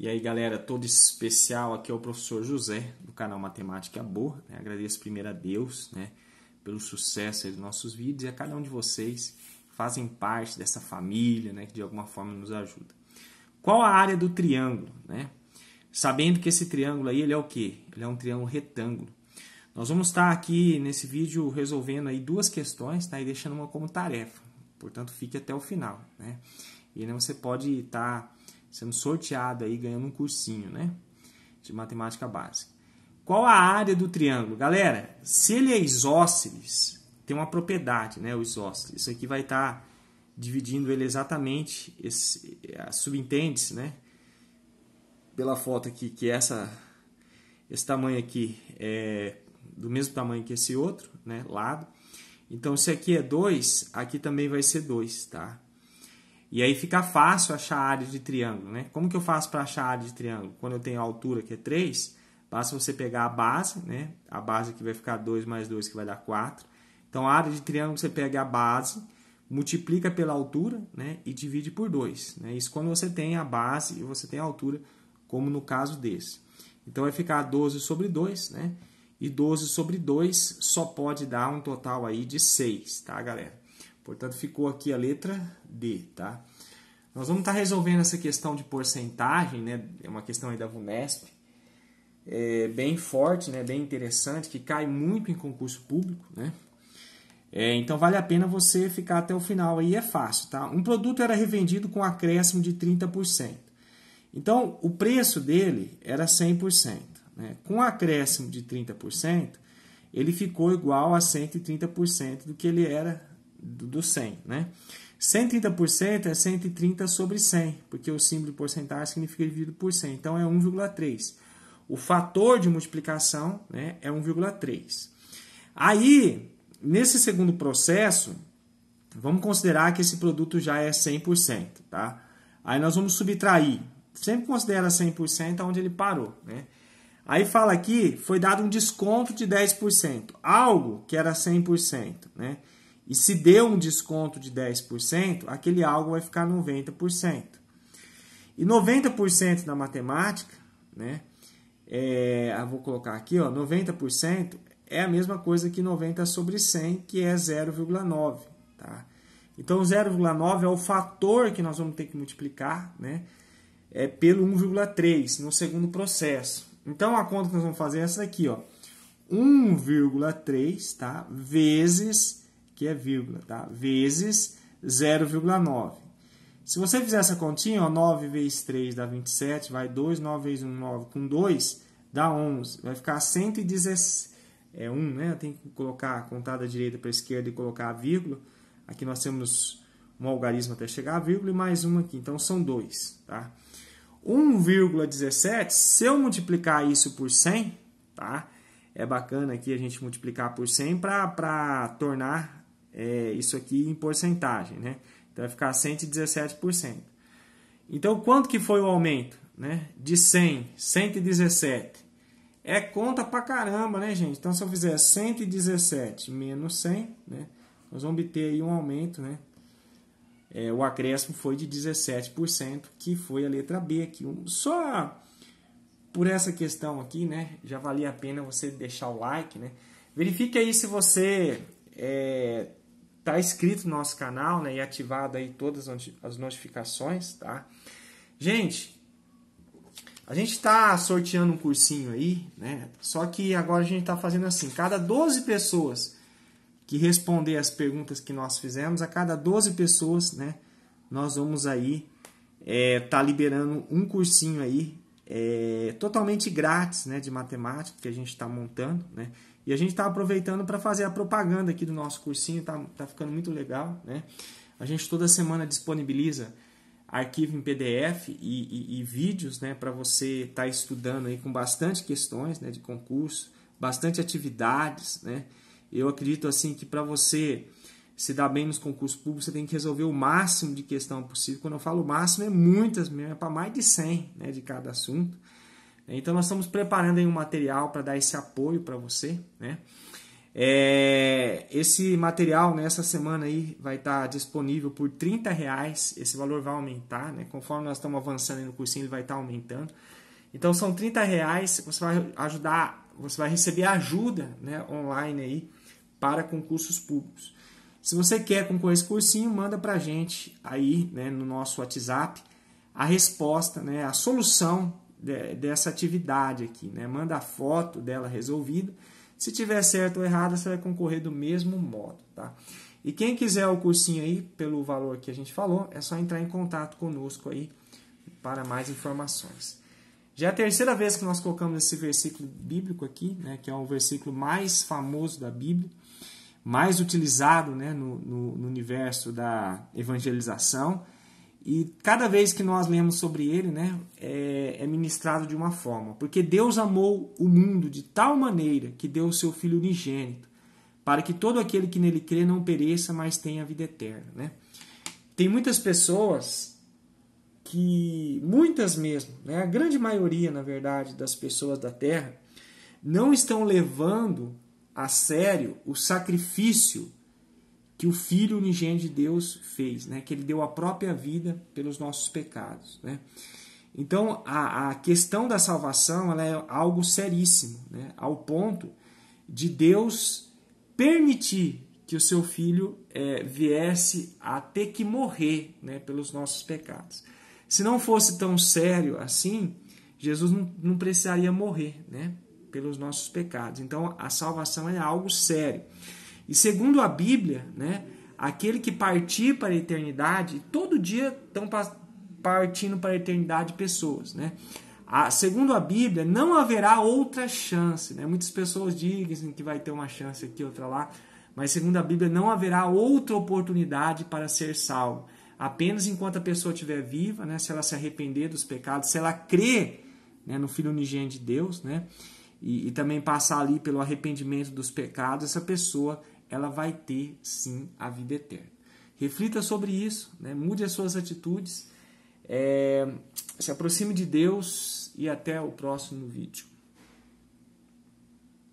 E aí, galera, todo especial aqui é o professor José, do canal Matemática Boa. Né? Agradeço primeiro a Deus né, pelo sucesso dos nossos vídeos e a cada um de vocês que fazem parte dessa família né, que de alguma forma nos ajuda. Qual a área do triângulo? Né? Sabendo que esse triângulo aí ele é o quê? Ele é um triângulo retângulo. Nós vamos estar aqui nesse vídeo resolvendo aí duas questões tá? e deixando uma como tarefa. Portanto, fique até o final. Né? E né, você pode estar sendo sorteado aí, ganhando um cursinho, né? De matemática básica. Qual a área do triângulo? Galera, se ele é isósceles, tem uma propriedade, né? O isósceles. Isso aqui vai estar tá dividindo ele exatamente, subentende-se, né? Pela foto aqui, que essa, esse tamanho aqui é do mesmo tamanho que esse outro, né? Lado. Então, se aqui é 2, aqui também vai ser 2, tá? E aí fica fácil achar a área de triângulo, né? Como que eu faço para achar a área de triângulo? Quando eu tenho a altura, que é 3, basta você pegar a base, né? A base aqui vai ficar 2 mais 2, que vai dar 4. Então, a área de triângulo, você pega a base, multiplica pela altura, né? E divide por 2, né? Isso quando você tem a base e você tem a altura, como no caso desse. Então, vai ficar 12 sobre 2, né? E 12 sobre 2 só pode dar um total aí de 6, tá, galera? Portanto, ficou aqui a letra D, tá? Nós vamos estar tá resolvendo essa questão de porcentagem, né? É uma questão aí da VUNESP, é bem forte, né? Bem interessante, que cai muito em concurso público, né? É, então vale a pena você ficar até o final aí, é fácil, tá? Um produto era revendido com acréscimo de 30%. Então o preço dele era 100%. Né? Com acréscimo de 30%, ele ficou igual a 130% do que ele era do, do 100, né? 130% é 130 sobre 100, porque o símbolo de porcentagem significa dividido por 100, então é 1,3. O fator de multiplicação né, é 1,3. Aí, nesse segundo processo, vamos considerar que esse produto já é 100%, tá? Aí nós vamos subtrair. Sempre considera 100% onde ele parou, né? Aí fala aqui, foi dado um desconto de 10%, algo que era 100%, né? e se deu um desconto de 10%, aquele algo vai ficar 90%. E 90% na matemática, né? É, ah, vou colocar aqui, ó, 90% é a mesma coisa que 90 sobre 100, que é 0,9, tá? Então 0,9 é o fator que nós vamos ter que multiplicar, né? É pelo 1,3 no segundo processo. Então a conta que nós vamos fazer é essa aqui, ó. 1,3, tá? Vezes que é vírgula, tá? Vezes 0,9. Se você fizer essa continha, ó, 9 vezes 3 dá 27, vai 2, 9 vezes 1, 9, com 2 dá 11, vai ficar 117, é 1, né? Tem que colocar a contada direita para a esquerda e colocar a vírgula. Aqui nós temos um algarismo até chegar a vírgula e mais um aqui, então são 2, tá? 1,17, se eu multiplicar isso por 100, tá? É bacana aqui a gente multiplicar por 100 para tornar é, isso aqui em porcentagem, né? Então vai ficar 117%. Então quanto que foi o aumento, né? De 100, 117. É conta pra caramba, né, gente? Então se eu fizer 117 menos 100, né? Nós vamos obter aí um aumento, né? É, o acréscimo foi de 17%, que foi a letra B aqui. Só por essa questão aqui, né? Já valia a pena você deixar o like, né? Verifique aí se você é, inscrito no nosso canal né, e ativado aí todas as notificações, tá? Gente, a gente está sorteando um cursinho aí, né? Só que agora a gente está fazendo assim, cada 12 pessoas que responder as perguntas que nós fizemos, a cada 12 pessoas, né? Nós vamos aí é, tá liberando um cursinho aí é, totalmente grátis, né? De matemática que a gente está montando, né? E a gente está aproveitando para fazer a propaganda aqui do nosso cursinho, tá, tá ficando muito legal, né? A gente toda semana disponibiliza arquivo em PDF e, e, e vídeos, né, para você estar tá estudando aí com bastante questões, né, de concurso, bastante atividades, né? Eu acredito assim que para você se dar bem nos concursos públicos, você tem que resolver o máximo de questão possível. Quando eu falo máximo, é muitas mesmo, é para mais de 100, né, de cada assunto. Então nós estamos preparando um material para dar esse apoio para você, né? É, esse material nessa né, semana aí vai estar tá disponível por 30 reais. Esse valor vai aumentar, né? Conforme nós estamos avançando no cursinho, ele vai estar tá aumentando. Então são 30 reais. Você vai ajudar, você vai receber ajuda, né? Online aí para concursos públicos. Se você quer concorrer esse cursinho, manda para a gente aí, né? No nosso WhatsApp a resposta, né? A solução dessa atividade aqui, né? Manda a foto dela resolvida. Se tiver certo ou errado, você vai concorrer do mesmo modo, tá? E quem quiser o cursinho aí, pelo valor que a gente falou, é só entrar em contato conosco aí para mais informações. Já é a terceira vez que nós colocamos esse versículo bíblico aqui, né, que é o versículo mais famoso da Bíblia, mais utilizado né, no, no, no universo da evangelização. E cada vez que nós lemos sobre ele, né, é, é, ministrado de uma forma. Porque Deus amou o mundo de tal maneira que deu o seu Filho unigênito, para que todo aquele que nele crê não pereça, mas tenha vida eterna. Né? Tem muitas pessoas que, muitas mesmo, né, a grande maioria, na verdade, das pessoas da terra, não estão levando a sério o sacrifício que o Filho unigênito de Deus fez, né? que ele deu a própria vida pelos nossos pecados. Né? Então, a, a questão da salvação ela é algo seríssimo, né? ao ponto de Deus permitir que o seu filho é, viesse a ter que morrer né, pelos nossos pecados. Se não fosse tão sério assim, Jesus não, não precisaria morrer né, pelos nossos pecados. Então, a salvação é algo sério. E segundo a Bíblia, né, aquele que partir para a eternidade, todo dia estão partindo para a eternidade pessoas, né? A, segundo a Bíblia, não haverá outra chance, né? Muitas pessoas dizem que vai ter uma chance aqui, outra lá, mas segundo a Bíblia, não haverá outra oportunidade para ser salvo. Apenas enquanto a pessoa estiver viva, né? Se ela se arrepender dos pecados, se ela crer né, no Filho unigênito de Deus, né? E, e também passar ali pelo arrependimento dos pecados, essa pessoa ela vai ter sim a vida eterna. Reflita sobre isso, né? mude as suas atitudes, é, se aproxime de Deus e até o próximo vídeo.